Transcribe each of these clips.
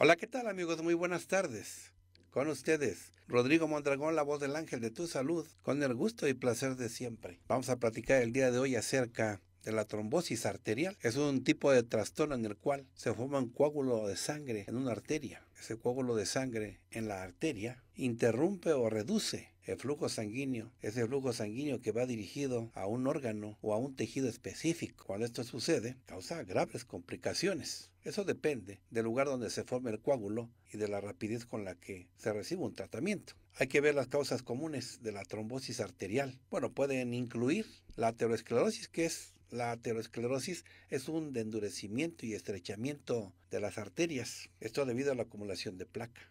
Hola, ¿qué tal amigos? Muy buenas tardes. Con ustedes, Rodrigo Mondragón, la voz del ángel de tu salud, con el gusto y placer de siempre. Vamos a platicar el día de hoy acerca de la trombosis arterial. Es un tipo de trastorno en el cual se forma un coágulo de sangre en una arteria. Ese coágulo de sangre en la arteria interrumpe o reduce el flujo sanguíneo es el flujo sanguíneo que va dirigido a un órgano o a un tejido específico. Cuando esto sucede, causa graves complicaciones. Eso depende del lugar donde se forme el coágulo y de la rapidez con la que se recibe un tratamiento. Hay que ver las causas comunes de la trombosis arterial. Bueno, pueden incluir la aterosclerosis, que es la aterosclerosis es un endurecimiento y estrechamiento de las arterias. Esto debido a la acumulación de placa.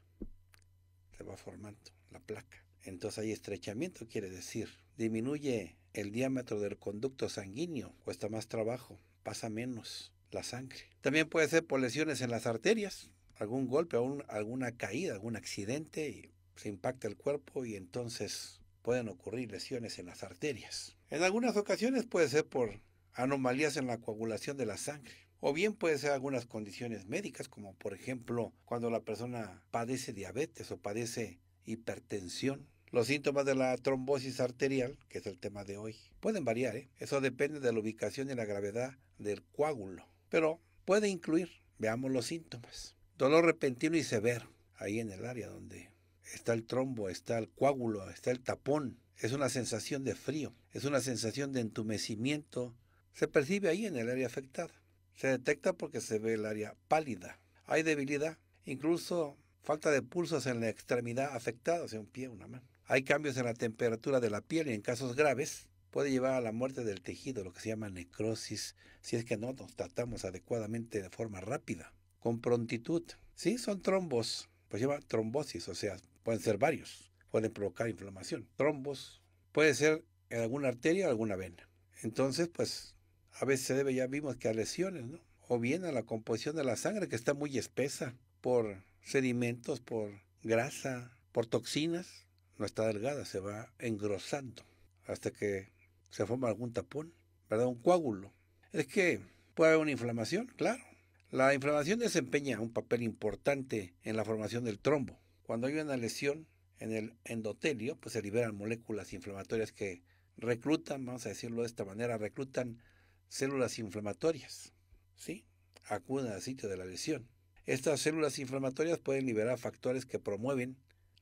Se va formando la placa. Entonces hay estrechamiento, quiere decir. Disminuye el diámetro del conducto sanguíneo, cuesta más trabajo, pasa menos la sangre. También puede ser por lesiones en las arterias, algún golpe, alguna caída, algún accidente, se impacta el cuerpo y entonces pueden ocurrir lesiones en las arterias. En algunas ocasiones puede ser por anomalías en la coagulación de la sangre. O bien puede ser algunas condiciones médicas, como por ejemplo cuando la persona padece diabetes o padece hipertensión, los síntomas de la trombosis arterial, que es el tema de hoy, pueden variar. ¿eh? Eso depende de la ubicación y la gravedad del coágulo. Pero puede incluir, veamos los síntomas. Dolor repentino y severo, ahí en el área donde está el trombo, está el coágulo, está el tapón. Es una sensación de frío, es una sensación de entumecimiento. Se percibe ahí en el área afectada. Se detecta porque se ve el área pálida. Hay debilidad, incluso falta de pulsos en la extremidad afectada, o sea, un pie, una mano hay cambios en la temperatura de la piel y en casos graves puede llevar a la muerte del tejido, lo que se llama necrosis, si es que no nos tratamos adecuadamente de forma rápida, con prontitud. Sí, son trombos, pues lleva trombosis, o sea, pueden ser varios, pueden provocar inflamación. Trombos puede ser en alguna arteria o alguna vena. Entonces, pues a veces se debe, ya vimos que a lesiones, ¿no? O bien a la composición de la sangre que está muy espesa por sedimentos, por grasa, por toxinas no está delgada, se va engrosando hasta que se forma algún tapón, ¿verdad? Un coágulo. Es que puede haber una inflamación, claro. La inflamación desempeña un papel importante en la formación del trombo. Cuando hay una lesión en el endotelio, pues se liberan moléculas inflamatorias que reclutan, vamos a decirlo de esta manera, reclutan células inflamatorias, ¿sí? Acuden al sitio de la lesión. Estas células inflamatorias pueden liberar factores que promueven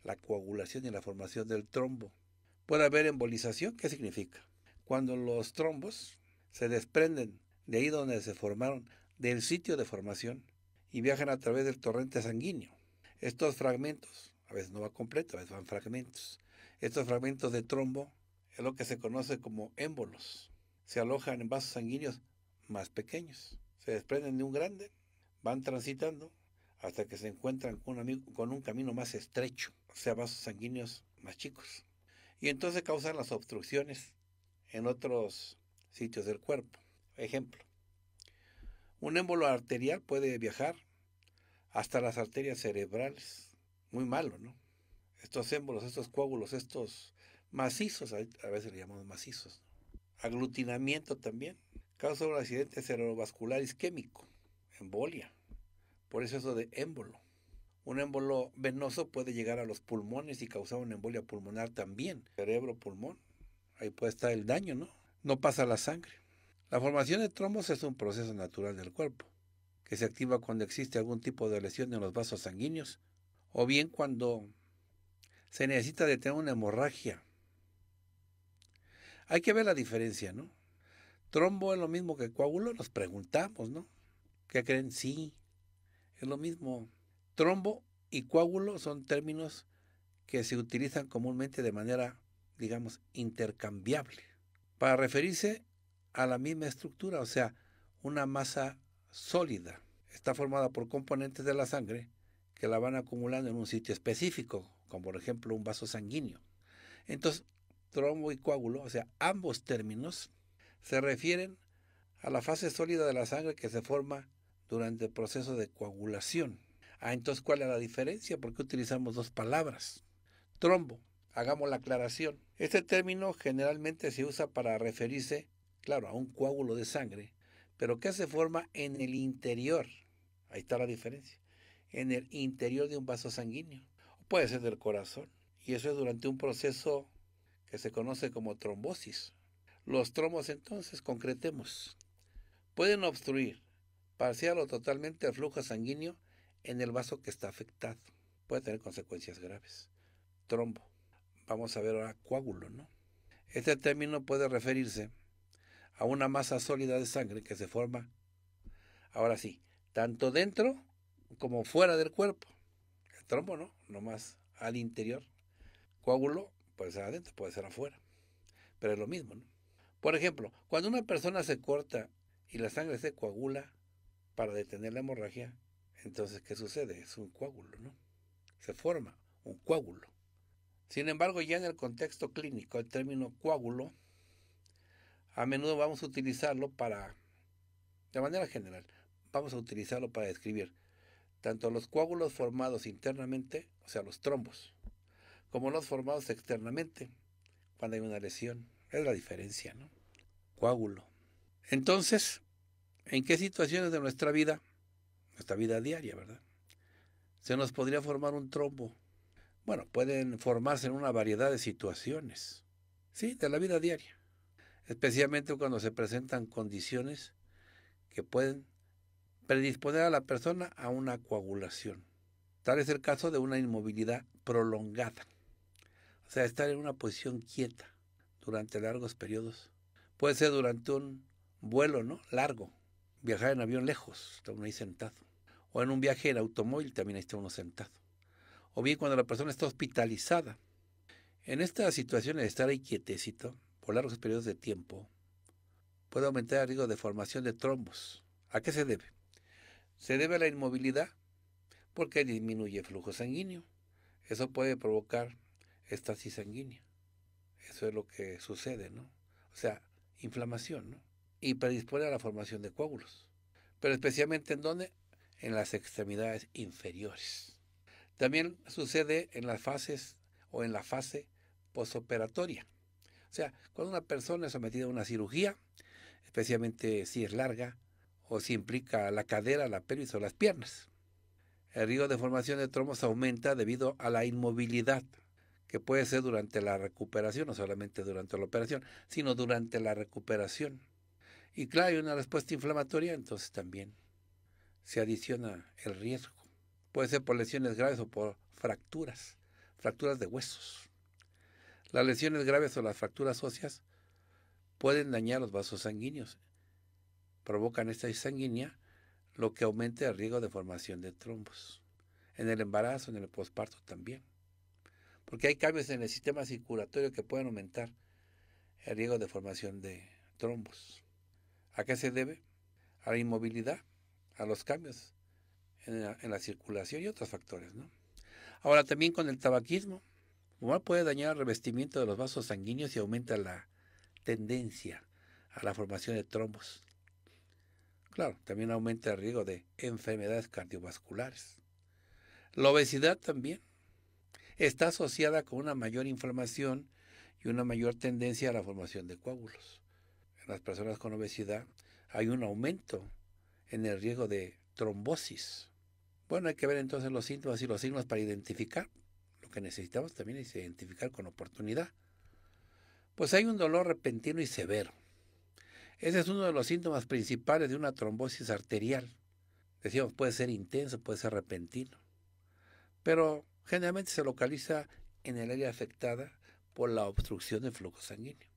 la coagulación y la formación del trombo. Puede haber embolización, ¿qué significa? Cuando los trombos se desprenden de ahí donde se formaron, del sitio de formación, y viajan a través del torrente sanguíneo. Estos fragmentos, a veces no va completo, a veces van fragmentos. Estos fragmentos de trombo es lo que se conoce como émbolos. Se alojan en vasos sanguíneos más pequeños. Se desprenden de un grande, van transitando hasta que se encuentran con un, amigo, con un camino más estrecho, o sea, vasos sanguíneos más chicos. Y entonces causan las obstrucciones en otros sitios del cuerpo. Ejemplo, un émbolo arterial puede viajar hasta las arterias cerebrales. Muy malo, ¿no? Estos émbolos, estos coágulos, estos macizos, a veces le llamamos macizos. Aglutinamiento también. Causa un accidente cerebrovascular isquémico, embolia por eso eso de émbolo. Un émbolo venoso puede llegar a los pulmones y causar una embolia pulmonar también. Cerebro, pulmón. Ahí puede estar el daño, ¿no? No pasa la sangre. La formación de trombos es un proceso natural del cuerpo, que se activa cuando existe algún tipo de lesión en los vasos sanguíneos, o bien cuando se necesita detener una hemorragia. Hay que ver la diferencia, ¿no? Trombo es lo mismo que coágulo, nos preguntamos, ¿no? ¿Qué creen? Sí, es lo mismo. Trombo y coágulo son términos que se utilizan comúnmente de manera, digamos, intercambiable, para referirse a la misma estructura, o sea, una masa sólida. Está formada por componentes de la sangre que la van acumulando en un sitio específico, como por ejemplo un vaso sanguíneo. Entonces, trombo y coágulo, o sea, ambos términos, se refieren a la fase sólida de la sangre que se forma durante el proceso de coagulación. Ah, entonces, ¿cuál es la diferencia? ¿Por qué utilizamos dos palabras? Trombo, hagamos la aclaración. Este término generalmente se usa para referirse, claro, a un coágulo de sangre, pero que se forma en el interior. Ahí está la diferencia. En el interior de un vaso sanguíneo. o Puede ser del corazón. Y eso es durante un proceso que se conoce como trombosis. Los trombos entonces, concretemos, pueden obstruir parcial o totalmente el flujo sanguíneo en el vaso que está afectado. Puede tener consecuencias graves. Trombo. Vamos a ver ahora coágulo, ¿no? Este término puede referirse a una masa sólida de sangre que se forma, ahora sí, tanto dentro como fuera del cuerpo. El trombo, ¿no? Nomás al interior. Coágulo puede ser adentro, puede ser afuera. Pero es lo mismo, ¿no? Por ejemplo, cuando una persona se corta y la sangre se coagula, para detener la hemorragia, entonces, ¿qué sucede? Es un coágulo, ¿no? Se forma un coágulo. Sin embargo, ya en el contexto clínico, el término coágulo, a menudo vamos a utilizarlo para, de manera general, vamos a utilizarlo para describir tanto los coágulos formados internamente, o sea, los trombos, como los formados externamente, cuando hay una lesión. Es la diferencia, ¿no? Coágulo. Entonces, ¿En qué situaciones de nuestra vida, nuestra vida diaria, verdad? Se nos podría formar un trombo. Bueno, pueden formarse en una variedad de situaciones, sí, de la vida diaria, especialmente cuando se presentan condiciones que pueden predisponer a la persona a una coagulación. Tal es el caso de una inmovilidad prolongada, o sea, estar en una posición quieta durante largos periodos. Puede ser durante un vuelo, ¿no? Largo, viajar en avión lejos, está uno ahí sentado. O en un viaje en automóvil también ahí está uno sentado. O bien cuando la persona está hospitalizada. En estas situaciones de estar ahí quietecito por largos periodos de tiempo, puede aumentar el riesgo de formación de trombos. ¿A qué se debe? Se debe a la inmovilidad porque disminuye el flujo sanguíneo. Eso puede provocar estasis sanguínea. Eso es lo que sucede, ¿no? O sea, inflamación, ¿no? y predispone a la formación de coágulos, pero especialmente en dónde? En las extremidades inferiores. También sucede en las fases o en la fase posoperatoria. O sea, cuando una persona es sometida a una cirugía, especialmente si es larga o si implica la cadera, la pelvis o las piernas. El riesgo de formación de trombos aumenta debido a la inmovilidad, que puede ser durante la recuperación, no solamente durante la operación, sino durante la recuperación. Y claro, hay una respuesta inflamatoria, entonces también se adiciona el riesgo. Puede ser por lesiones graves o por fracturas, fracturas de huesos. Las lesiones graves o las fracturas óseas pueden dañar los vasos sanguíneos, provocan esta sanguínea, lo que aumenta el riesgo de formación de trombos. En el embarazo, en el posparto también. Porque hay cambios en el sistema circulatorio que pueden aumentar el riesgo de formación de trombos. ¿A qué se debe? A la inmovilidad, a los cambios en la, circulación y otros factores. Ahora también con el tabaquismo, fumar puede dañar el revestimiento de los vasos sanguíneos y aumenta la tendencia a la formación de trombos. Claro, también aumenta el riesgo de enfermedades cardiovasculares. La obesidad también está asociada con una mayor inflamación y una mayor tendencia a la formación de coágulos las personas con obesidad, hay un aumento en el riesgo de trombosis. Bueno, hay que ver entonces los síntomas y los signos para identificar. Lo que necesitamos también es identificar con oportunidad. Pues hay un dolor repentino y severo. Ese es uno de los síntomas principales de una trombosis arterial. Decíamos, puede ser intenso, puede ser repentino. Pero generalmente se localiza en el área afectada por la obstrucción del flujo sanguíneo.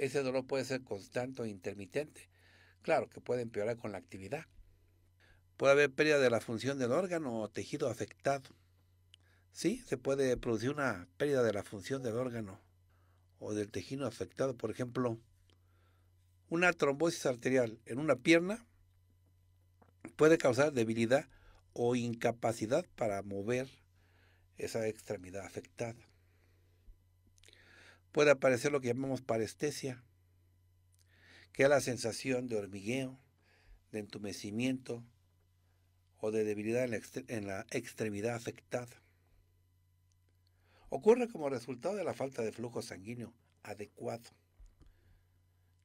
Ese dolor puede ser constante o intermitente. Claro que puede empeorar con la actividad. Puede haber pérdida de la función del órgano o tejido afectado. Sí, se puede producir una pérdida de la función del órgano o del tejido afectado. Por ejemplo, una trombosis arterial en una pierna puede causar debilidad o incapacidad para mover esa extremidad afectada puede aparecer lo que llamamos parestesia, que es la sensación de hormigueo, de entumecimiento o de debilidad en la, extremidad afectada. Ocurre como resultado de la falta de flujo sanguíneo adecuado.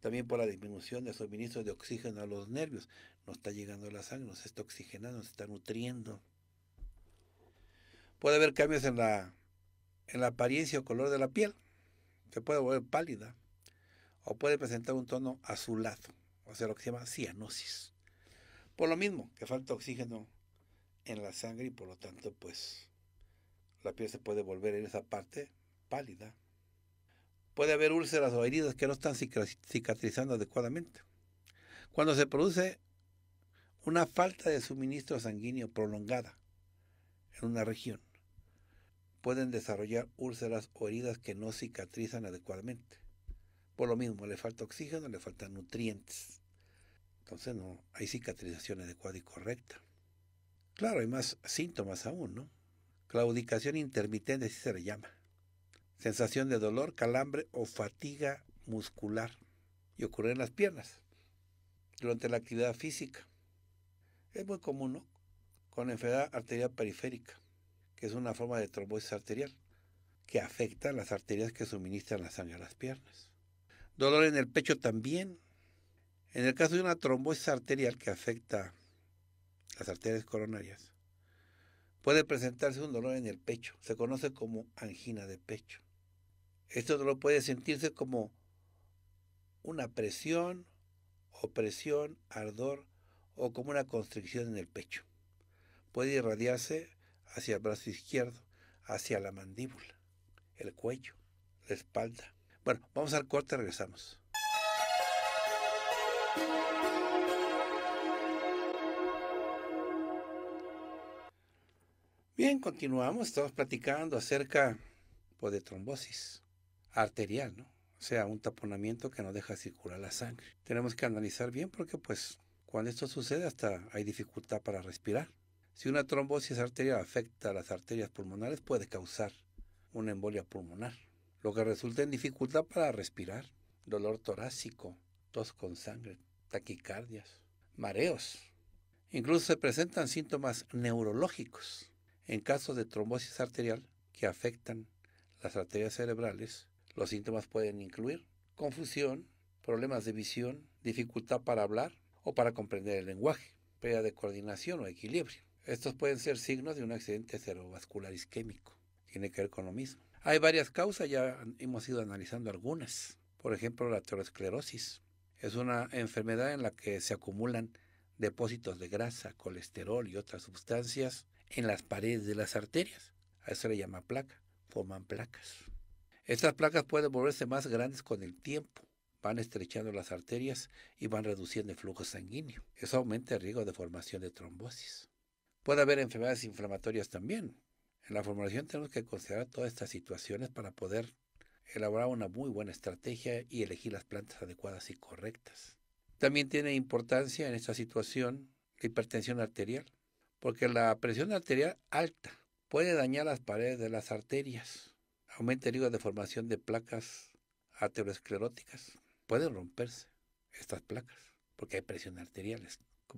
También por la disminución del suministro de oxígeno a los nervios. No está llegando la sangre, no se está oxigenando, no se está nutriendo. Puede haber cambios en la apariencia o color de la piel se puede volver pálida o puede presentar un tono azulado, o sea, lo que se llama cianosis. Por lo mismo, que falta oxígeno en la sangre y por lo tanto, pues, la piel se puede volver en esa parte pálida. Puede haber úlceras o heridas que no están cicatrizando adecuadamente. Cuando se produce una falta de suministro sanguíneo prolongada en una región, pueden desarrollar úlceras o heridas que no cicatrizan adecuadamente. Por lo mismo, le falta oxígeno, le faltan nutrientes. Entonces no hay cicatrización adecuada y correcta. Claro, hay más síntomas aún, ¿no? Claudicación intermitente, así se le llama. Sensación de dolor, calambre o fatiga muscular. Y ocurre en las piernas, durante la actividad física. Es muy común, ¿no? Con enfermedad arterial periférica que es una forma de trombosis arterial, que afecta las arterias que suministran la sangre a las piernas. Dolor en el pecho también. En el caso de una trombosis arterial que afecta las arterias coronarias, puede presentarse un dolor en el pecho. Se conoce como angina de pecho. Esto dolor puede sentirse como una presión, opresión, ardor o como una constricción en el pecho. Puede irradiarse hacia el brazo izquierdo, hacia la mandíbula, el cuello, la espalda. Bueno, vamos al corte, regresamos. Bien, continuamos, estamos platicando acerca pues, de trombosis arterial, ¿no? O sea, un taponamiento que no deja circular la sangre. Tenemos que analizar bien porque pues cuando esto sucede hasta hay dificultad para respirar. Si una trombosis arterial afecta las arterias pulmonares, puede causar una embolia pulmonar, lo que resulta en dificultad para respirar, dolor torácico, tos con sangre, taquicardias, mareos. Incluso se presentan síntomas neurológicos en casos de trombosis arterial que afectan las arterias cerebrales. Los síntomas pueden incluir confusión, problemas de visión, dificultad para hablar o para comprender el lenguaje, pérdida de coordinación o equilibrio. Estos pueden ser signos de un accidente cerebrovascular isquémico. Tiene que ver con lo mismo. Hay varias causas, ya hemos ido analizando algunas. Por ejemplo, la aterosclerosis. Es una enfermedad en la que se acumulan depósitos de grasa, colesterol y otras sustancias en las paredes de las arterias. A eso le llama placa. Forman placas. Estas placas pueden volverse más grandes con el tiempo. Van estrechando las arterias y van reduciendo el flujo sanguíneo. Eso aumenta el riesgo de formación de trombosis. Puede haber enfermedades inflamatorias también. En la formulación tenemos que considerar todas estas situaciones para poder elaborar una muy buena estrategia y elegir las plantas adecuadas y correctas. También tiene importancia en esta situación la hipertensión arterial, porque la presión arterial alta puede dañar las paredes de las arterias, aumenta el riesgo de formación de placas ateroscleróticas, pueden romperse estas placas porque hay presión arterial,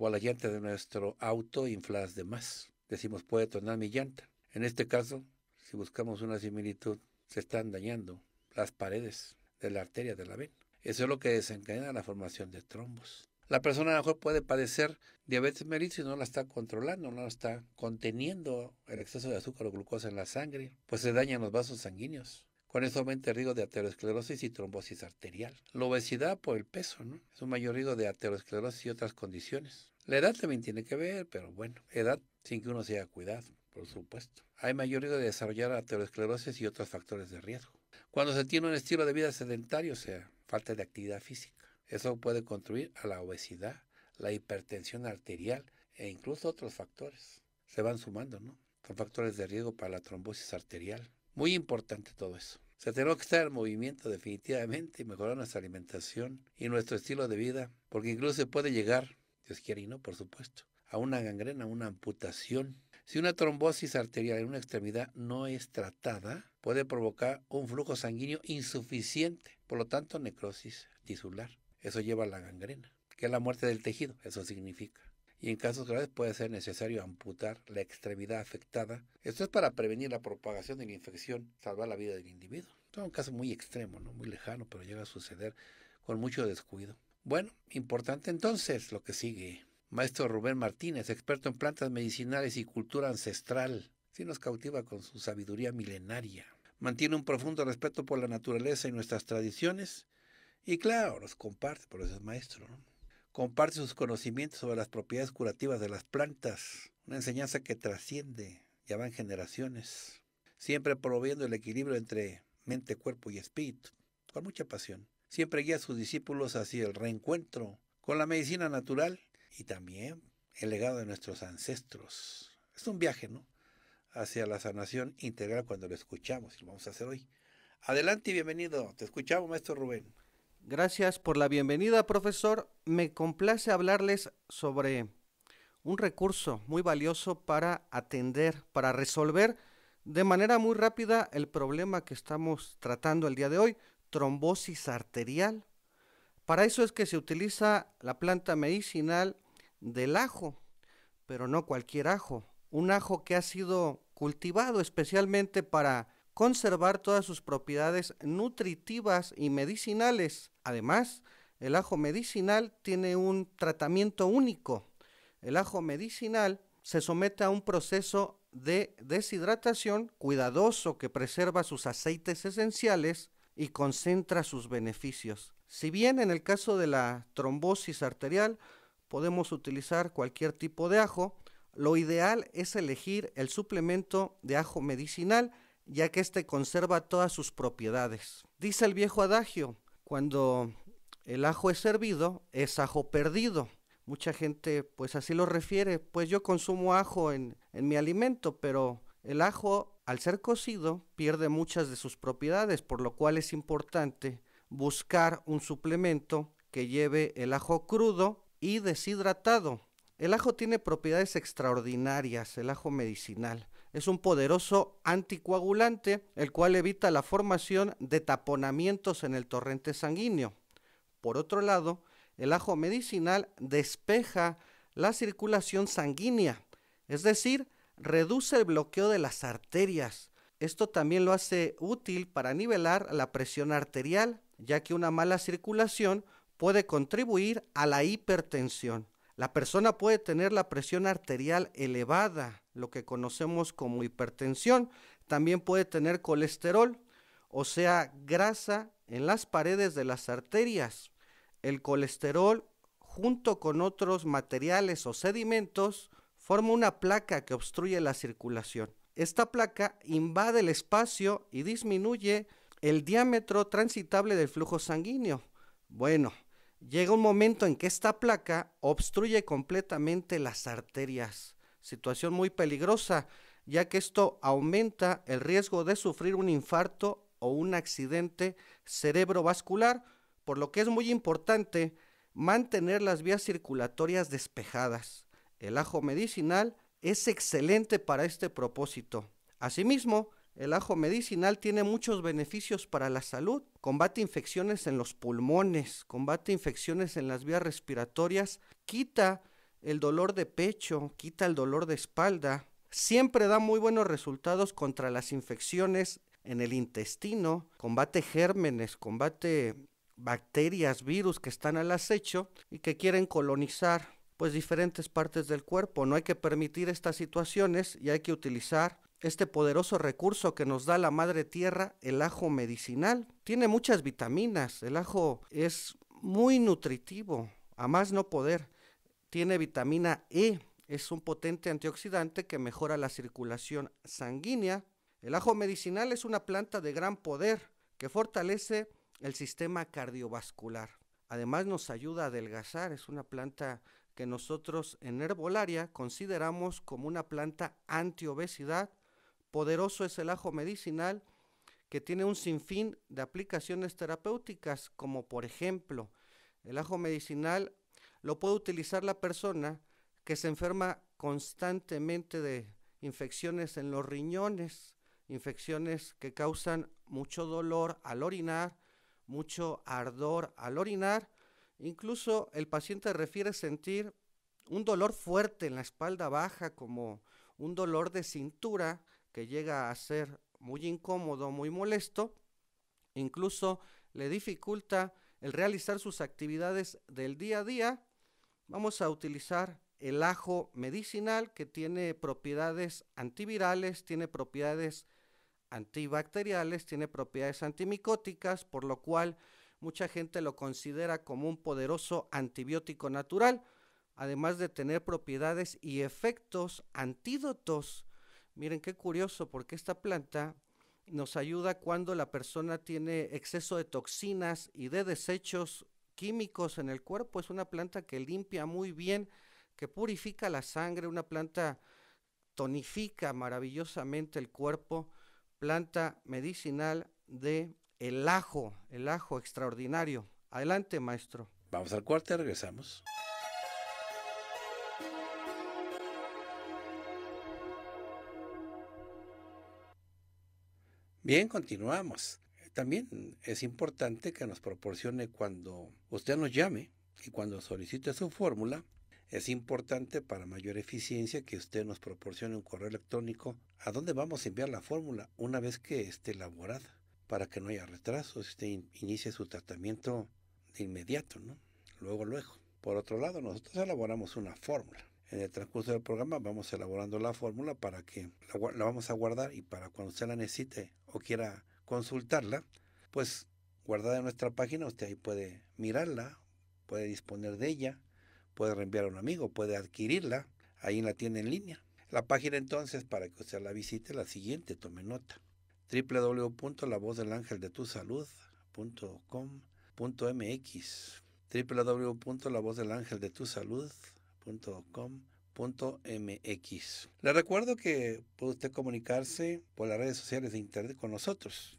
a la llanta de nuestro auto inflas de más. Decimos, puede tornar mi llanta. En este caso, si buscamos una similitud, se están dañando las paredes de la arteria de la vena. Eso es lo que desencadena la formación de trombos. La persona a mejor puede padecer diabetes mellitus y no la está controlando, no la está conteniendo el exceso de azúcar o glucosa en la sangre, pues se dañan los vasos sanguíneos. Con eso aumenta el riesgo de aterosclerosis y trombosis arterial. La obesidad por el peso, ¿no? Es un mayor riesgo de aterosclerosis y otras condiciones. La edad también tiene que ver, pero bueno, edad sin que uno se haya cuidado, por supuesto. Hay mayor riesgo de desarrollar aterosclerosis y otros factores de riesgo. Cuando se tiene un estilo de vida sedentario, o sea, falta de actividad física, eso puede contribuir a la obesidad, la hipertensión arterial e incluso otros factores. Se van sumando, ¿no? Son factores de riesgo para la trombosis arterial. Muy importante todo eso. Se sea, tenemos que estar en movimiento definitivamente y mejorar nuestra alimentación y nuestro estilo de vida, porque incluso se puede llegar, Dios quiere y no, por supuesto, a una gangrena, a una amputación. Si una trombosis arterial en una extremidad no es tratada, puede provocar un flujo sanguíneo insuficiente, por lo tanto necrosis tisular. Eso lleva a la gangrena, que es la muerte del tejido, eso significa y en casos graves puede ser necesario amputar la extremidad afectada. Esto es para prevenir la propagación de la infección, salvar la vida del individuo. Es un caso muy extremo, ¿no? muy lejano, pero llega a suceder con mucho descuido. Bueno, importante entonces lo que sigue. Maestro Rubén Martínez, experto en plantas medicinales y cultura ancestral, sí nos cautiva con su sabiduría milenaria. Mantiene un profundo respeto por la naturaleza y nuestras tradiciones. Y claro, los comparte, por eso es maestro. ¿no? comparte sus conocimientos sobre las propiedades curativas de las plantas, una enseñanza que trasciende, ya van generaciones, siempre promoviendo el equilibrio entre mente, cuerpo y espíritu, con mucha pasión. Siempre guía a sus discípulos hacia el reencuentro con la medicina natural y también el legado de nuestros ancestros. Es un viaje, ¿no? Hacia la sanación integral cuando lo escuchamos y lo vamos a hacer hoy. Adelante y bienvenido. Te escuchamos, maestro Rubén. Gracias por la bienvenida, profesor. Me complace hablarles sobre un recurso muy valioso para atender, para resolver de manera muy rápida el problema que estamos tratando el día de hoy, trombosis arterial. Para eso es que se utiliza la planta medicinal del ajo, pero no cualquier ajo, un ajo que ha sido cultivado especialmente para conservar todas sus propiedades nutritivas y medicinales. Además, el ajo medicinal tiene un tratamiento único. El ajo medicinal se somete a un proceso de deshidratación cuidadoso que preserva sus aceites esenciales y concentra sus beneficios. Si bien en el caso de la trombosis arterial podemos utilizar cualquier tipo de ajo, lo ideal es elegir el suplemento de ajo medicinal ya que éste conserva todas sus propiedades. Dice el viejo adagio, cuando el ajo es servido, es ajo perdido. Mucha gente pues así lo refiere, pues yo consumo ajo en, en mi alimento, pero el ajo al ser cocido pierde muchas de sus propiedades, por lo cual es importante buscar un suplemento que lleve el ajo crudo y deshidratado. El ajo tiene propiedades extraordinarias, el ajo medicinal es un poderoso anticoagulante, el cual evita la formación de taponamientos en el torrente sanguíneo. Por otro lado, el ajo medicinal despeja la circulación sanguínea, es decir, reduce el bloqueo de las arterias. Esto también lo hace útil para nivelar la presión arterial, ya que una mala circulación puede contribuir a la hipertensión. La persona puede tener la presión arterial elevada, lo que conocemos como hipertensión. También puede tener colesterol, o sea, grasa en las paredes de las arterias. El colesterol, junto con otros materiales o sedimentos, forma una placa que obstruye la circulación. Esta placa invade el espacio y disminuye el diámetro transitable del flujo sanguíneo. Bueno, Llega un momento en que esta placa obstruye completamente las arterias, situación muy peligrosa, ya que esto aumenta el riesgo de sufrir un infarto o un accidente cerebrovascular, por lo que es muy importante mantener las vías circulatorias despejadas. El ajo medicinal es excelente para este propósito. Asimismo, el ajo medicinal tiene muchos beneficios para la salud, combate infecciones en los pulmones, combate infecciones en las vías respiratorias, quita el dolor de pecho, quita el dolor de espalda. Siempre da muy buenos resultados contra las infecciones en el intestino, combate gérmenes, combate bacterias, virus que están al acecho y que quieren colonizar pues diferentes partes del cuerpo. No hay que permitir estas situaciones y hay que utilizar este poderoso recurso que nos da la madre tierra, el ajo medicinal. Tiene muchas vitaminas, el ajo es muy nutritivo, a más no poder. Tiene vitamina E, es un potente antioxidante que mejora la circulación sanguínea. El ajo medicinal es una planta de gran poder que fortalece el sistema cardiovascular. Además nos ayuda a adelgazar, es una planta que nosotros en herbolaria consideramos como una planta antiobesidad Poderoso es el ajo medicinal que tiene un sinfín de aplicaciones terapéuticas, como por ejemplo, el ajo medicinal lo puede utilizar la persona que se enferma constantemente de infecciones en los riñones, infecciones que causan mucho dolor al orinar, mucho ardor al orinar, incluso el paciente refiere sentir un dolor fuerte en la espalda baja como un dolor de cintura que llega a ser muy incómodo, muy molesto, incluso le dificulta el realizar sus actividades del día a día, vamos a utilizar el ajo medicinal que tiene propiedades antivirales, tiene propiedades antibacteriales, tiene propiedades antimicóticas, por lo cual mucha gente lo considera como un poderoso antibiótico natural, además de tener propiedades y efectos antídotos Miren qué curioso, porque esta planta nos ayuda cuando la persona tiene exceso de toxinas y de desechos químicos en el cuerpo. Es una planta que limpia muy bien, que purifica la sangre, una planta tonifica maravillosamente el cuerpo, planta medicinal de el ajo, el ajo extraordinario. Adelante, maestro. Vamos al cuarto y regresamos. Bien, continuamos. También es importante que nos proporcione cuando usted nos llame y cuando solicite su fórmula, es importante para mayor eficiencia que usted nos proporcione un correo electrónico a donde vamos a enviar la fórmula una vez que esté elaborada, para que no haya retrasos, usted inicie su tratamiento de inmediato, ¿no? Luego, luego. Por otro lado, nosotros elaboramos una fórmula. En el transcurso del programa vamos elaborando la fórmula para que la, vamos a guardar y para cuando usted la necesite o quiera consultarla, pues guardada en nuestra página, usted ahí puede mirarla, puede disponer de ella, puede reenviar a un amigo, puede adquirirla, ahí la tiene en línea. La página entonces para que usted la visite, la siguiente, tome nota, www.lavozdelangeldetusalud.com.mx www.lavozdelangeldetusalud.com le recuerdo que puede usted comunicarse por las redes sociales de internet con nosotros.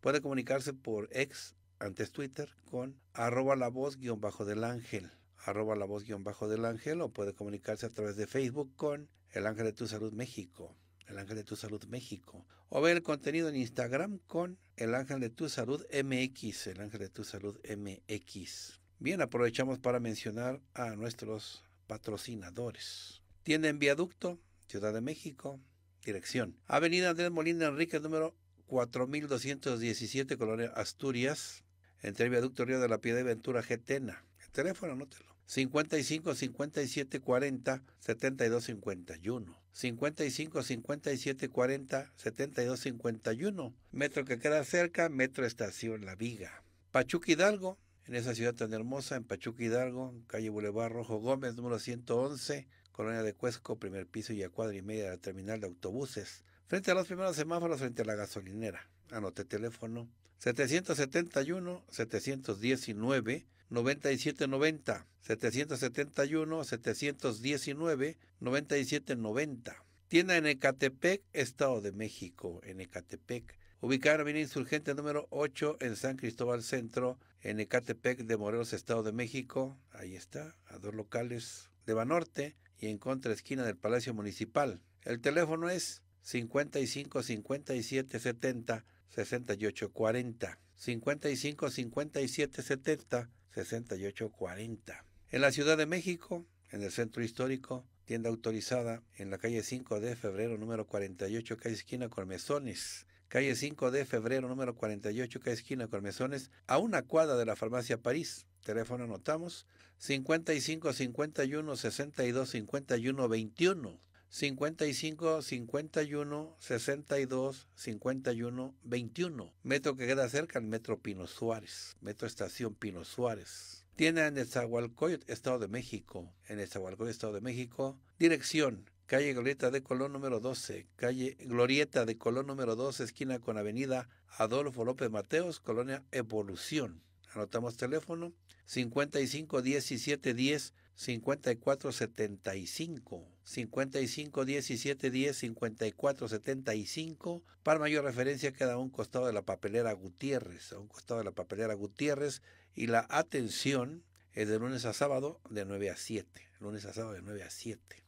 Puede comunicarse por ex, antes Twitter, con arroba la voz guión bajo del ángel, arroba la voz guión bajo del ángel, o puede comunicarse a través de Facebook con el ángel de tu salud México. El Ángel de Tu Salud México. O ver el contenido en Instagram con El Ángel de Tu Salud MX. El Ángel de Tu Salud MX. Bien, aprovechamos para mencionar a nuestros patrocinadores. Tienda en viaducto, Ciudad de México, dirección. Avenida Andrés Molina Enrique, número 4217, Colonia Asturias, entre el viaducto Río de la Piedra y Ventura, Getena. El teléfono, anótelo. 55 57 40 72 51. 55 57 40 72 51. Metro que queda cerca, Metro Estación La Viga. Pachuca Hidalgo, en esa ciudad tan hermosa, en Pachuca Hidalgo, calle Boulevard Rojo Gómez, número 111, colonia de Cuesco, primer piso y a cuadra y media de la terminal de autobuses, frente a los primeros semáforos frente a la gasolinera. Anote teléfono 771 719 9790 771 719 9790. Tienda en Ecatepec, Estado de México, en Ecatepec. Ubicada en Avenida Insurgente número 8 en San Cristóbal Centro, en Ecatepec de Morelos, Estado de México, ahí está, a dos locales de Banorte y en contra esquina del Palacio Municipal. El teléfono es 55 57 70 68 40. 55 57 70 68 40. En la Ciudad de México, en el Centro Histórico, tienda autorizada en la calle 5 de febrero número 48, calle esquina con Mesones calle 5 de febrero, número 48, calle esquina Cormezones, a una cuadra de la farmacia París. Teléfono anotamos 55 51 62 51 21. 55 51 62 51 21. Metro que queda cerca al Metro Pino Suárez, Metro Estación Pino Suárez. Tiene en el Estado de México. En el Estado de México. Dirección calle Glorieta de Colón número 12, calle Glorieta de Colón número 12, esquina con avenida Adolfo López Mateos, colonia Evolución. Anotamos teléfono 55 17 10 54 75 55 17 10 54 75 para mayor referencia queda a un costado de la papelera Gutiérrez a un costado de la papelera Gutiérrez y la atención es de lunes a sábado de 9 a 7 lunes a sábado de 9 a 7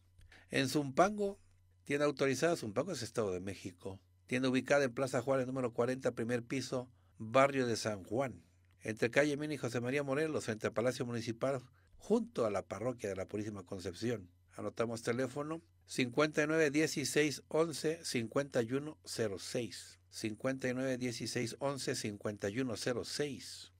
en Zumpango, tiene autorizada, Zumpango es Estado de México. Tiene ubicada en Plaza Juárez número 40, primer piso, barrio de San Juan, entre calle Mini y José María Morelos, entre Palacio Municipal, junto a la parroquia de la Purísima Concepción. Anotamos teléfono 59 16 11 51 59 16 11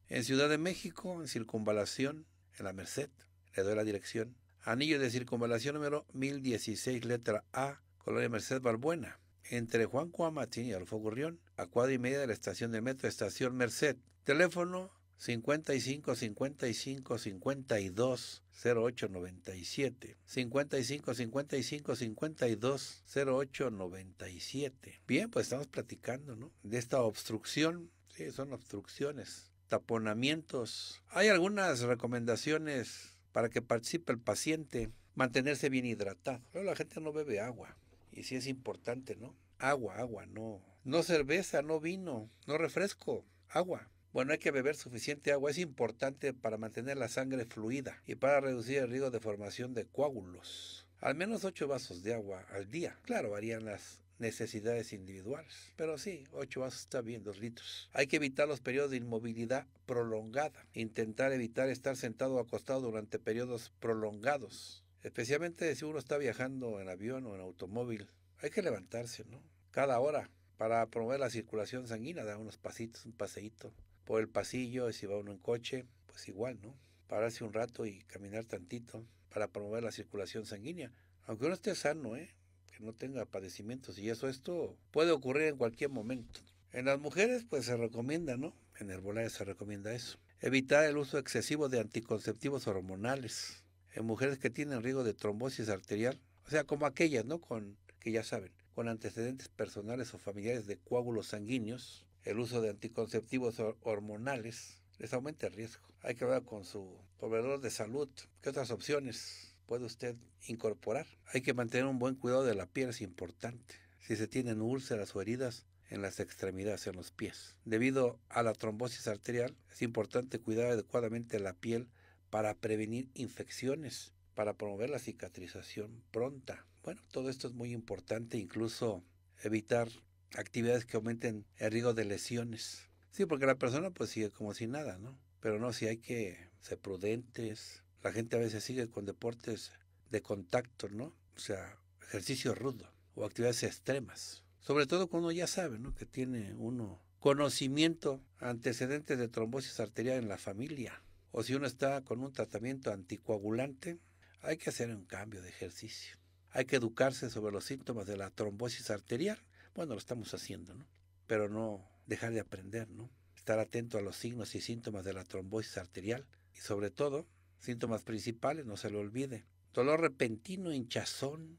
En Ciudad de México, en Circunvalación, en la Merced. Le doy la dirección Anillo de circunvalación número 1016, letra A, Colonia Merced Balbuena. Entre Juan Cuamatín y Alfo Gurrión, a cuadra y media de la estación del metro, estación Merced. Teléfono 55 55 52 08 97 55 55 52 08 97 bien pues estamos platicando ¿no? de esta obstrucción sí son obstrucciones taponamientos hay algunas recomendaciones para que participe el paciente, mantenerse bien hidratado. Pero la gente no bebe agua y sí es importante, ¿no? Agua, agua, no. No cerveza, no vino, no refresco, agua. Bueno, hay que beber suficiente agua, es importante para mantener la sangre fluida y para reducir el riesgo de formación de coágulos. Al menos 8 vasos de agua al día. Claro, varían las necesidades individuales. Pero sí, ocho vasos está bien, dos litros. Hay que evitar los periodos de inmovilidad prolongada. Intentar evitar estar sentado o acostado durante periodos prolongados. Especialmente si uno está viajando en avión o en automóvil. Hay que levantarse, ¿no? Cada hora para promover la circulación sanguínea, dar unos pasitos, un paseíto por el pasillo, y si va uno en coche, pues igual, ¿no? Pararse un rato y caminar tantito para promover la circulación sanguínea. Aunque uno esté sano, ¿eh? no tenga padecimientos y eso esto puede ocurrir en cualquier momento. En las mujeres pues se recomienda, ¿no? En Herbolaria se recomienda eso. Evitar el uso excesivo de anticonceptivos hormonales en mujeres que tienen riesgo de trombosis arterial, o sea, como aquellas, ¿no? Con que ya saben, con antecedentes personales o familiares de coágulos sanguíneos, el uso de anticonceptivos hormonales les aumenta el riesgo. Hay que hablar con su proveedor de salud. ¿Qué otras opciones? puede usted incorporar. Hay que mantener un buen cuidado de la piel, es importante. Si se tienen úlceras o heridas en las extremidades, en los pies. Debido a la trombosis arterial, es importante cuidar adecuadamente la piel para prevenir infecciones, para promover la cicatrización pronta. Bueno, todo esto es muy importante, incluso evitar actividades que aumenten el riesgo de lesiones. Sí, porque la persona pues sigue como si nada, ¿no? Pero no, si hay que ser prudentes, la gente a veces sigue con deportes de contacto, ¿no? O sea, ejercicio rudo o actividades extremas. Sobre todo cuando ya sabe, ¿no? Que tiene uno conocimiento antecedentes de trombosis arterial en la familia. O si uno está con un tratamiento anticoagulante, hay que hacer un cambio de ejercicio. Hay que educarse sobre los síntomas de la trombosis arterial. Bueno, lo estamos haciendo, ¿no? Pero no dejar de aprender, ¿no? Estar atento a los signos y síntomas de la trombosis arterial y sobre todo Síntomas principales, no se lo olvide. Dolor repentino, hinchazón,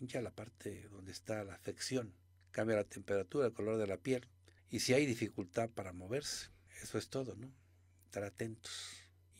hincha la parte donde está la afección, cambia la temperatura, el color de la piel. Y si hay dificultad para moverse, eso es todo, ¿no? Estar atentos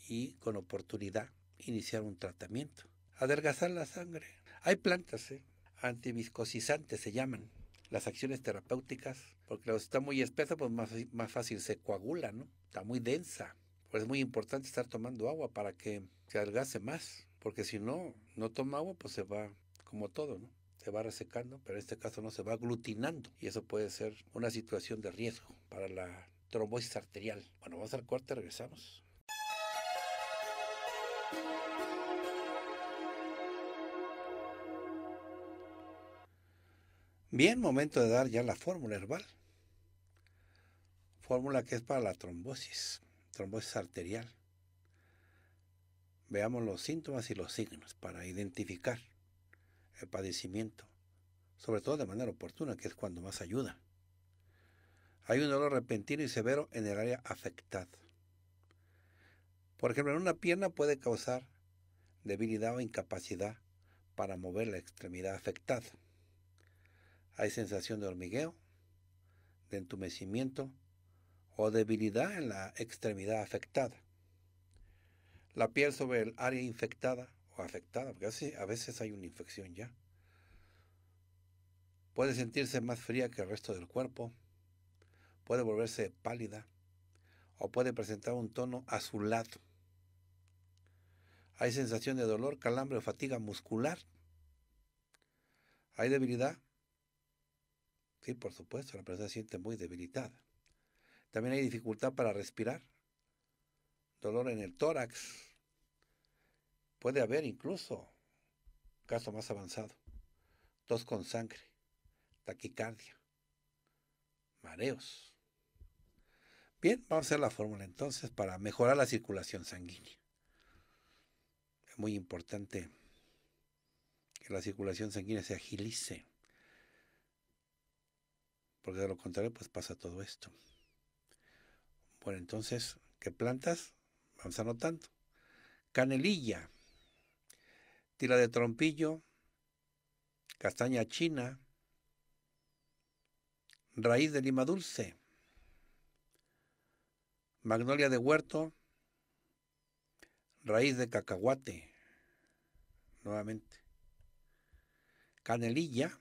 y con oportunidad iniciar un tratamiento. Adelgazar la sangre. Hay plantas, ¿eh? Antiviscosizantes se llaman las acciones terapéuticas, porque si está muy espesa, pues más, más fácil se coagula, ¿no? Está muy densa. Pues es muy importante estar tomando agua para que se adelgace más, porque si no, no toma agua, pues se va como todo, ¿no? Se va resecando, pero en este caso no se va aglutinando y eso puede ser una situación de riesgo para la trombosis arterial. Bueno, vamos al corte, regresamos. Bien, momento de dar ya la fórmula herbal. Fórmula que es para la trombosis trombosis arterial. Veamos los síntomas y los signos para identificar el padecimiento, sobre todo de manera oportuna, que es cuando más ayuda. Hay un dolor repentino y severo en el área afectada. Por ejemplo, en una pierna puede causar debilidad o incapacidad para mover la extremidad afectada. Hay sensación de hormigueo, de entumecimiento o debilidad en la extremidad afectada. La piel sobre el área infectada o afectada, porque a veces hay una infección ya. Puede sentirse más fría que el resto del cuerpo, puede volverse pálida o puede presentar un tono azulado. Hay sensación de dolor, calambre o fatiga muscular. Hay debilidad. Sí, por supuesto, la persona se siente muy debilitada. También hay dificultad para respirar, dolor en el tórax. Puede haber incluso caso más avanzado, tos con sangre, taquicardia, mareos. Bien, vamos a hacer la fórmula entonces para mejorar la circulación sanguínea. Es muy importante que la circulación sanguínea se agilice, porque de lo contrario pues pasa todo esto. Bueno, entonces, ¿qué plantas? Vamos tanto. Canelilla, tila de trompillo, castaña china, raíz de lima dulce, magnolia de huerto, raíz de cacahuate, nuevamente, canelilla,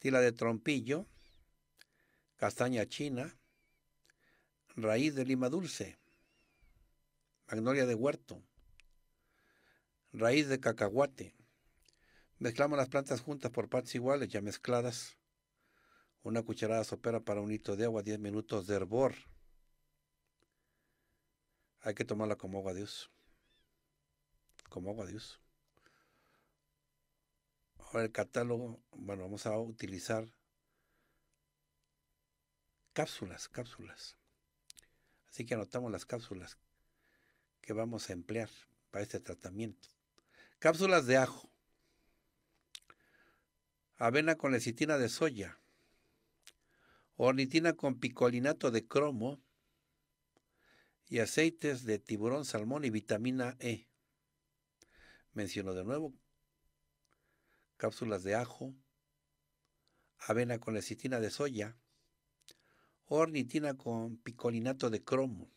tila de trompillo, castaña china, raíz de lima dulce, magnolia de huerto, raíz de cacahuate. Mezclamos las plantas juntas por partes iguales, ya mezcladas. Una cucharada sopera para un litro de agua, 10 minutos de hervor. Hay que tomarla como agua de uso. Como agua de uso. Ahora el catálogo, bueno, vamos a utilizar cápsulas, cápsulas. Así que anotamos las cápsulas que vamos a emplear para este tratamiento. Cápsulas de ajo, avena con lecitina de soya, ornitina con picolinato de cromo y aceites de tiburón, salmón y vitamina E. Menciono de nuevo cápsulas de ajo, avena con lecitina de soya, ornitina con picolinato de cromo,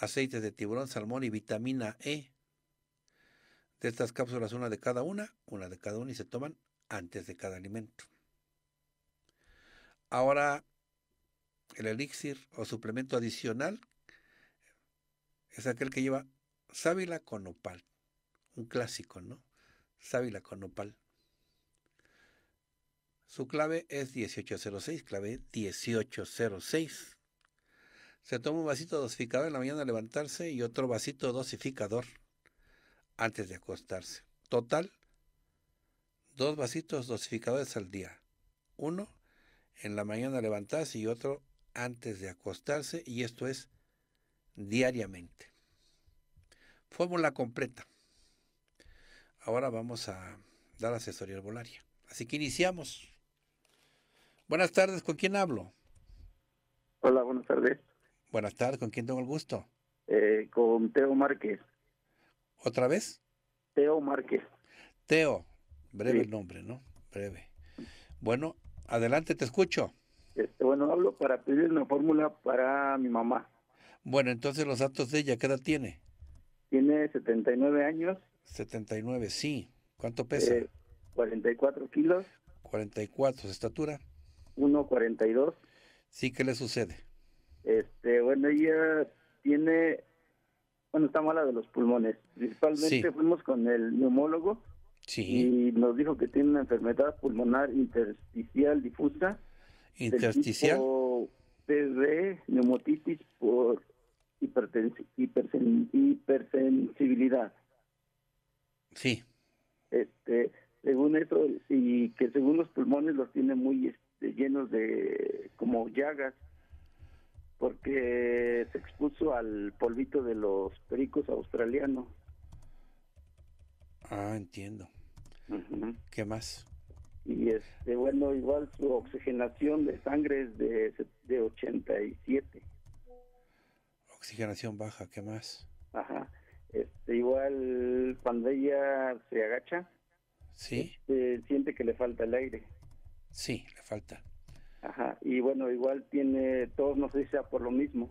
aceite de tiburón, salmón y vitamina E. De estas cápsulas, una de cada una, una de cada una y se toman antes de cada alimento. Ahora, el elixir o suplemento adicional es aquel que lleva sábila con opal. un clásico, ¿no? Sábila con opal. Su clave es 1806, clave 1806. Se toma un vasito dosificador en la mañana al levantarse y otro vasito dosificador antes de acostarse. Total, dos vasitos dosificadores al día. Uno en la mañana al levantarse y otro antes de acostarse y esto es diariamente. Fórmula completa. Ahora vamos a dar asesoría herbolaria. Así que iniciamos. Buenas tardes, ¿con quién hablo? Hola, buenas tardes. Buenas tardes, ¿con quién tengo el gusto? Eh, con Teo Márquez. ¿Otra vez? Teo Márquez. Teo, breve el nombre, ¿no? Breve. Bueno, adelante, te escucho. Este, bueno, hablo para pedir una fórmula para mi mamá. Bueno, entonces los datos de ella, ¿qué edad tiene? Tiene 79 años. 79, sí. ¿Cuánto pesa? 44 eh, kilos. 44, ¿su estatura? 1.42. Sí, ¿qué le sucede? Este, bueno, ella tiene, bueno, está mala de los pulmones. Principalmente fuimos con el neumólogo y nos dijo que tiene una enfermedad pulmonar intersticial difusa. Intersticial. PV, neumotitis por hipersensibilidad. Sí. Este, según eso, y que según los pulmones los tiene muy este, llenos de como llagas porque se expuso al polvito de los pericos australianos. Ah, entiendo. ¿Qué más? Y este, bueno, igual su oxigenación de sangre es de, 87. Oxigenación baja, ¿qué más? Ajá. Este, igual cuando ella se agacha, ¿Sí? Este, siente que le falta el aire. Sí, le falta. Ajá, y bueno, igual tiene todos, no sé si sea por lo mismo.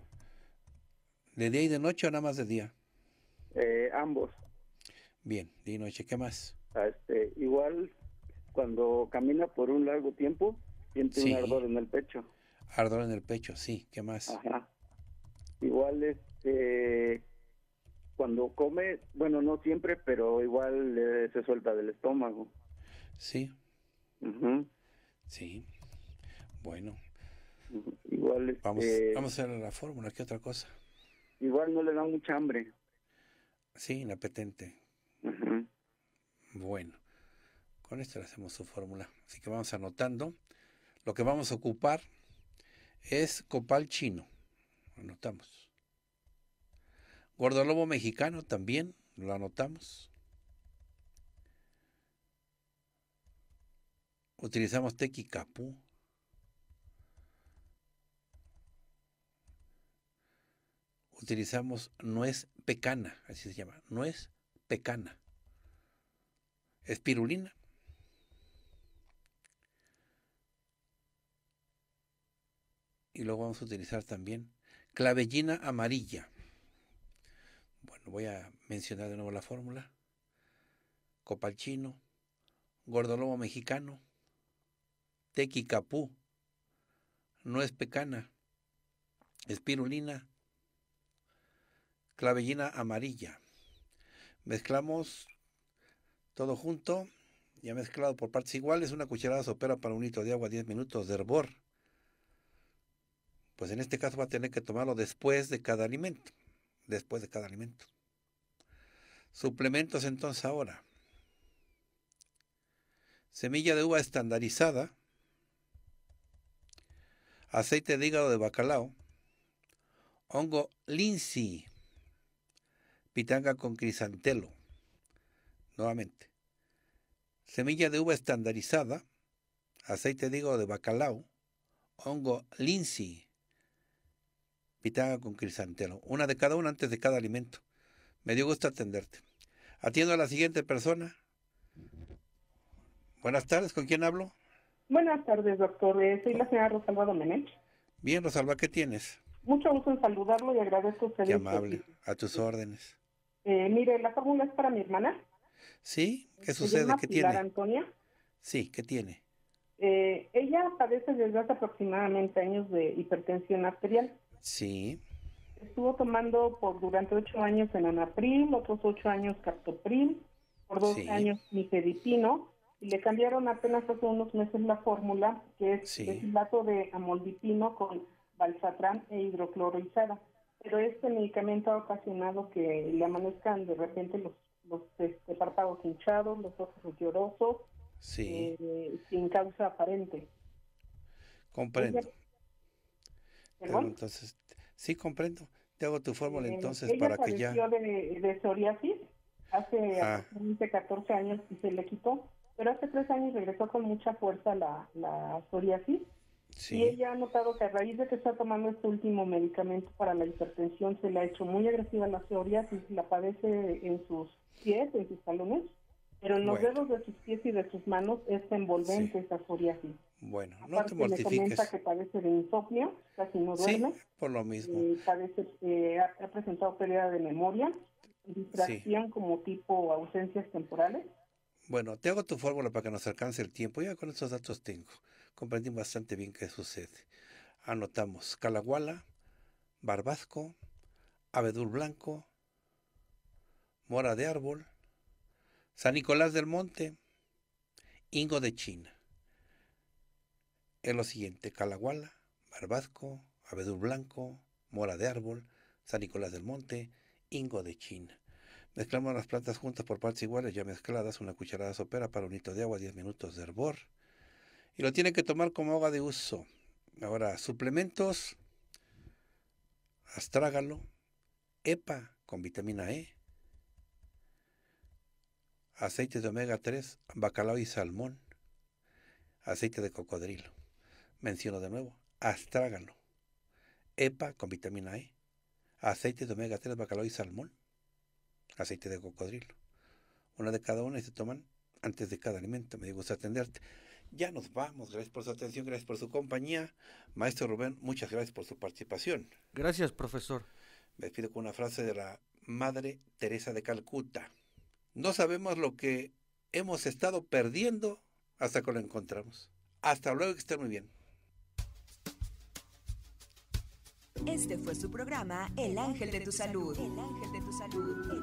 ¿De día y de noche o nada más de día? Eh, ambos. Bien, de noche, ¿qué más? Ah, este, igual cuando camina por un largo tiempo, siente un ardor en el pecho. Ardor en el pecho, sí, ¿qué más? Ajá. Igual este, cuando come, bueno, no siempre, pero igual eh, se suelta del estómago. Sí. Sí. Bueno. Igual. vamos, este, a hacer la fórmula, ¿qué otra cosa? Igual no le da mucha hambre. Sí, inapetente. Bueno, con esto le hacemos su fórmula. Así que vamos anotando. Lo que vamos a ocupar es copal chino. Anotamos. Gordolobo mexicano también, lo anotamos. Utilizamos tequicapú. Utilizamos nuez pecana, así se llama, nuez pecana. Espirulina. Y luego vamos a utilizar también clavellina amarilla. Bueno, voy a mencionar de nuevo la fórmula. chino, gordolobo mexicano, tequicapú, no es pecana, espirulina, clavellina amarilla. Mezclamos todo junto, ya mezclado por partes iguales, una cucharada sopera para un litro de agua, 10 minutos de hervor. Pues en este caso va a tener que tomarlo después de cada alimento, después de cada alimento. Suplementos entonces ahora. Semilla de uva estandarizada, aceite de hígado de bacalao, hongo linsi, pitanga con crisantelo, nuevamente, semilla de uva estandarizada, aceite de hígado de bacalao, hongo linsi, pitanga con crisantelo, una de cada una antes de cada alimento. Me dio gusto atenderte. Atiendo a la siguiente persona. Buenas tardes, ¿con quién hablo? Buenas tardes, doctor. Eh, soy la señora Rosalba Domenech. Bien, Rosalba, ¿qué tienes? Mucho gusto en saludarlo y agradezco a usted. Qué este amable, a tus órdenes. Eh, mire, la fórmula es para mi hermana. ¿Sí? ¿Qué sucede? ¿Qué Pilar tiene? Antonia. Sí, ¿qué tiene? Eh, ella padece desde hace aproximadamente años de hipertensión arterial. Sí. Estuvo tomando por durante ocho años enanapril, otros ocho años cartopril, por dos años nifedipino le cambiaron apenas hace unos meses la fórmula, que es el destilato de amoldipino con balsatrán e hidroclorizada. Pero este medicamento ha ocasionado que le amanezcan de repente los, los este, párpados hinchados, los ojos llorosos, eh, sin causa aparente. Comprendo. entonces, sí, comprendo. Te hago tu fórmula eh, entonces para que ya... de, de psoriasis hace ah. 14 años y se le quitó pero hace tres años regresó con mucha fuerza la, la psoriasis. Sí. Y ella ha notado que a raíz de que está tomando este último medicamento para la hipertensión se le ha hecho muy agresiva la psoriasis, la padece en sus pies, en sus talones, pero en los dedos de sus pies y de sus manos es envolvente esta esa psoriasis. Bueno, no te mortifiques. comenta que padece de insomnio, casi no duerme. Sí, por lo mismo. Y eh, eh, ha, ha, presentado pérdida de memoria, distracción como tipo ausencias temporales. Bueno, te hago tu fórmula para que nos alcance el tiempo. Ya con estos datos tengo. comprendí bastante bien qué sucede. Anotamos Calaguala, Barbasco, Abedul Blanco, Mora de Árbol, San Nicolás del Monte, Ingo de China. Es lo siguiente, Calaguala, Barbasco, Abedul Blanco, Mora de Árbol, San Nicolás del Monte, Ingo de China. Mezclamos las plantas juntas por partes iguales, ya mezcladas, una cucharada sopera para un hito de agua, 10 minutos de hervor. Y lo tiene que tomar como agua de uso. Ahora, suplementos, astrágalo, EPA con vitamina E, aceite de omega 3, bacalao y salmón, aceite de cocodrilo. Menciono de nuevo, astrágalo, EPA con vitamina E, aceite de omega 3, bacalao y salmón aceite de cocodrilo. Una de cada una y se toman antes de cada alimento. Me dio gusto atenderte. Ya nos vamos. Gracias por su atención, gracias por su compañía. Maestro Rubén, muchas gracias por su participación. Gracias, profesor. Me despido con una frase de la Madre Teresa de Calcuta. No sabemos lo que hemos estado perdiendo hasta que lo encontramos. Hasta luego, que esté muy bien. Este fue su programa El Ángel de tu Salud. El Ángel de tu Salud.